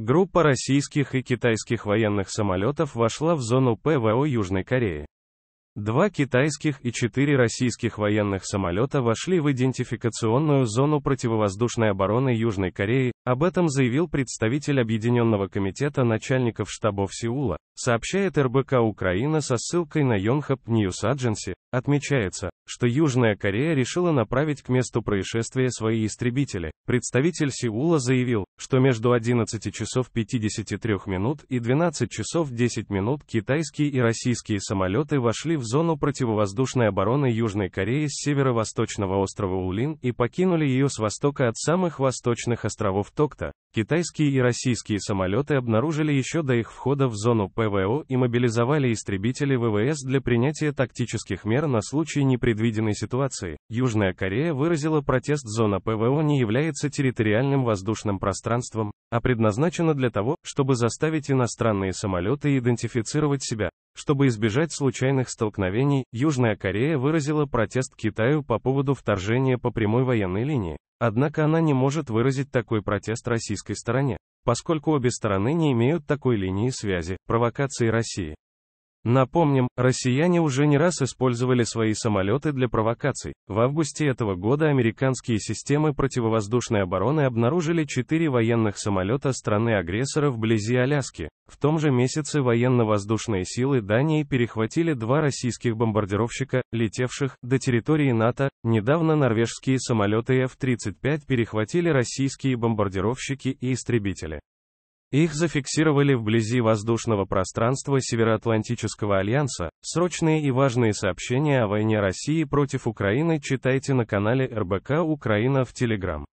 Группа российских и китайских военных самолетов вошла в зону ПВО Южной Кореи. Два китайских и четыре российских военных самолета вошли в идентификационную зону противовоздушной обороны Южной Кореи, об этом заявил представитель Объединенного комитета начальников штабов Сеула, сообщает РБК Украина со ссылкой на Yonhap News Agency. Отмечается, что Южная Корея решила направить к месту происшествия свои истребители. Представитель Сеула заявил, что между 11 часов 53 минут и 12 часов 10 минут китайские и российские самолеты вошли в зону противовоздушной обороны Южной Кореи с северо-восточного острова Улин и покинули ее с востока от самых восточных островов владивосток китайские и российские самолеты обнаружили еще до их входа в зону ПВО и мобилизовали истребители ВВС для принятия тактических мер на случай непредвиденной ситуации. Южная Корея выразила протест зона ПВО не является территориальным воздушным пространством, а предназначена для того, чтобы заставить иностранные самолеты идентифицировать себя, чтобы избежать случайных столкновений, Южная Корея выразила протест Китаю по поводу вторжения по прямой военной линии. Однако она не может выразить такой протест российской стороне, поскольку обе стороны не имеют такой линии связи, провокации России. Напомним, россияне уже не раз использовали свои самолеты для провокаций. В августе этого года американские системы противовоздушной обороны обнаружили четыре военных самолета страны-агрессора вблизи Аляски. В том же месяце военно-воздушные силы Дании перехватили два российских бомбардировщика, летевших до территории НАТО. Недавно норвежские самолеты F-35 перехватили российские бомбардировщики и истребители. Их зафиксировали вблизи воздушного пространства Североатлантического альянса. Срочные и важные сообщения о войне России против Украины читайте на канале РБК Украина в Телеграм.